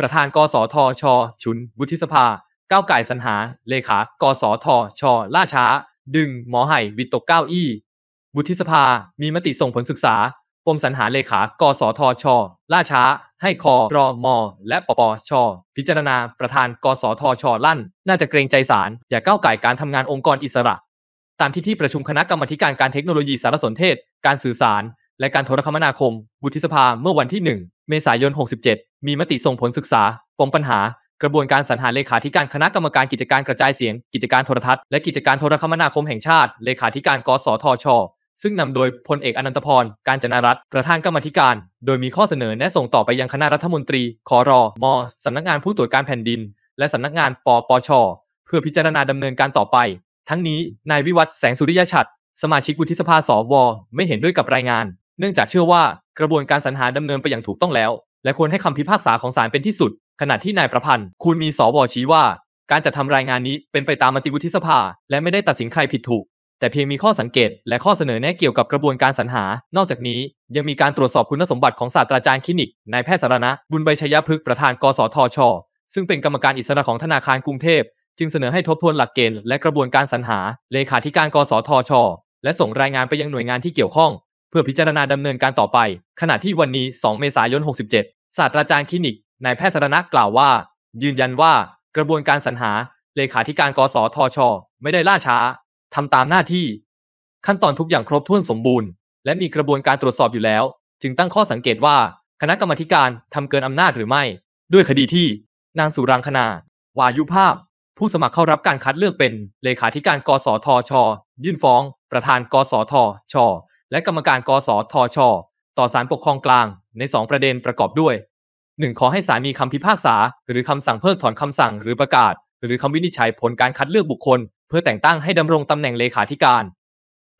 ประธานกสทช ชุนวุฒิสภา ก้าวไก่สรรหาเลขากสทชล่าช้าดึงหมอไห่วิตกเก้าอี้วุฒิสภา มีมติส่งผลศึกษาปมสรรหาเลขา กสทชล่าช้าให้คอรอมอและปปช พิจารณาประธานกสทช ลั่น น่าจะเกรงใจศาล อย่าก้าวไก่การทำงานองค์กรอิสระ ตามที่ที่ประชุมคณะกรรมาการการเทคโนโลยีสารสนเทศการสื่อสาร และการโทรคมนาคมวุฒิสภาเมื่อวันที่ 1 เมษายน 67มีมติส่งผลศึกษาปมปัญหา กระบวนการสรรหาเลขาธิการคณะกรรมการกิจการกระจายเสียงกิจการโทรทัศน์และกิจการโทรคมนาคมแห่งชาติ เลขาธิการกสทช ซึ่งนำโดยพลเอกอนันตพร การจนรัตน์ประธานกรรมธิการ โดยมีข้อเสนอแนะส่งต่อไปยังคณะรัฐมนตรีคอรอมอสำนักงานผู้ตรวจการแผ่นดิน และสำนักงานปปช เพื่อพิจารณาดำเนินการต่อไป ทั้งนี้ นายวิวัฒน์แสงสุริยชัดสมาชิกวุฒิสภาสวไม่เห็นด้วยกับรายงาน เนื่องจากเชื่อว่า กระบวนการสรรหาดำเนินไปอย่างถูกต้องแล้วและควรให้คำพิพากษาของศาลเป็นที่สุด ขณะที่นายประพันธ์ คุณมีสวชี้ว่า การจัดทำรายงานนี้เป็นไปตามมติวุฒิสภา และไม่ได้ตัดสินใครผิดถูกแต่เพียงมีข้อสังเกตและข้อเสนอแนะเกี่ยวกับกระบวนการสรรหา นอกจากนี้ยังมีการตรวจสอบคุณสมบัติของศาสตราจารย์คลินิกนายแพทย์สารณะบุญใบชยพฤกษ์ประธาน กสทช ซึ่งเป็นกรรมการอิสระของธนาคารกรุงเทพจึงเสนอให้ทบทวนหลักเกณฑ์และกระบวนการสรรหา เลขาธิการกสทช และส่งรายงานไปยังหน่วยงานที่เกี่ยวข้อง เพื่อพิจารณาดำเนินการต่อไป ขณะที่วันนี้ 2 เมษายน 67ศาสตราจารย์คลินิก นายแพทย์สรณะกล่าวว่า ยืนยันว่ากระบวนการสรรหา เลขาธิการกสทช ไม่ได้ล่าช้าทำตามหน้าที่ ขั้นตอนทุกอย่างครบถ้วนสมบูรณ์ และมีกระบวนการตรวจสอบอยู่แล้ว จึงตั้งข้อสังเกตว่า คณะกรรมการทำเกินอำนาจหรือไม่ ด้วยคดีที่ นางสุรังคณาวายุภาพ ผู้สมัครเข้ารับการคัดเลือกเป็น เลขาธิการกสทช ยื่นฟ้อง ประธานกสทช และกรรมการกสทช ต่อศาลปกครองกลางใน2ประเด็นประกอบด้วย 1. ขอให้ศาลมีคำพิพากษา หรือคำสั่งเพิกถอนคำสั่งหรือประกาศ หรือคำวินิจฉัย ผลการคัดเลือกบุคคล เพื่อแต่งตั้งให้ดำรงตำแหน่งเลขาธิการ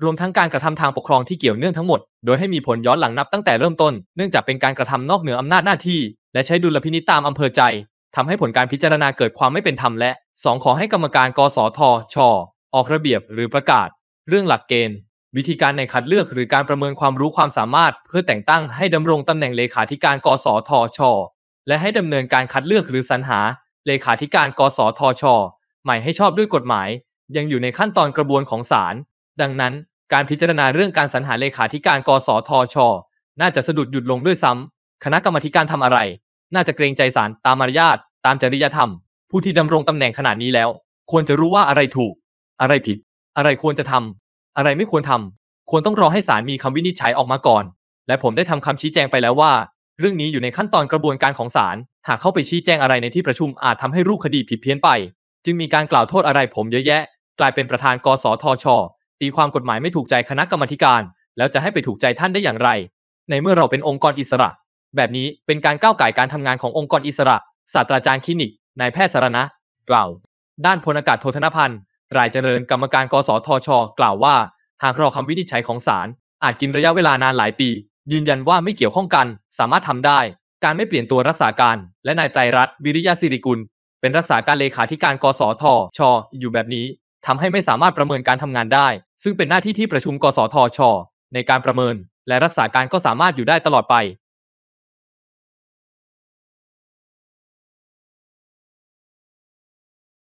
รวมทั้งการกระทำทางปกครองที่เกี่ยวเนื่องทั้งหมดโดยให้มีผลย้อนหลังนับตั้งแต่เริ่มต้นเนื่องจากเป็นการกระทำนอกเหนืออำนาจหน้าที่ และใช้ดุลพินิจตามอำเภอใจทำให้ผลการพิจารณาเกิดความไม่เป็นธรรมและ2ขอให้กรรมการกสทช ออกระเบียบ หรือประกาศ เรื่องหลักเกณฑ์วิธีการในคัดเลือกหรือการประเมินความรู้ความสามารถเพื่อแต่งตั้งให้ดำรงตำแหน่งเลขาธิการกสทช และให้ดำเนินการคัดเลือกหรือสรรหาเลขาธิการกสทช ใหม่ให้ชอบด้วยกฎหมาย ยังอยู่ในขั้นตอนกระบวนของศาลดังนั้น การพิจารณาเรื่องการสรรหาเลขาธิการกสทช น่าจะสะดุดหยุดลงด้วยซ้ำคณะกรรมการทำอะไร น่าจะเกรงใจศาลตามมารยาทตามจริยธรรม ผู้ที่ดำรงตำแหน่งขนาดนี้แล้ว ควรจะรู้ว่าอะไรถูก อะไรผิด อะไรควรจะทำอะไรไม่ควรทำ ควรต้องรอให้ศาลมีคำวินิจฉัยออกมาก่อน และผมได้ทำคำชี้แจงไปแล้วว่า เรื่องนี้อยู่ในขั้นตอนกระบวนการของศาลหากเข้าไปชี้แจงอะไรในที่ประชุมอาจทำให้รูปคดีผิดเพี้ยนไป จึงมีการกล่าวโทษอะไรผมเยอะแยะกลายเป็นประธานกสทช ตีความกฎหมายไม่ถูกใจคณะกรรมการ แล้วจะให้ไปถูกใจท่านได้อย่างไร ในเมื่อเราเป็นองค์กรอิสระ แบบนี้เป็นการก้าวไก่การทำงานขององค์กรอิสระศาสตราจารย์คลินิกนายแพทย์สารณะ กล่าว ด้านพลอากาศโทธนพันธ์รายเจริญกรรมการกสทช กล่าวว่าหากรอคำวินิจฉัยของศาลอาจกินระยะเวลานานหลายปียืนยันว่าไม่เกี่ยวข้องกันสามารถทำได้ การไม่เปลี่ยนตัวรักษาการและนายไตรรัตน์วิริยะสิริกุล เป็นรักษาการเลขาธิการกสทช อยู่แบบนี้ทำให้ไม่สามารถประเมินการทำงานได้ ซึ่งเป็นหน้าที่ที่ประชุมกสทช ในการประเมินและรักษาการก็สามารถอยู่ได้ตลอดไป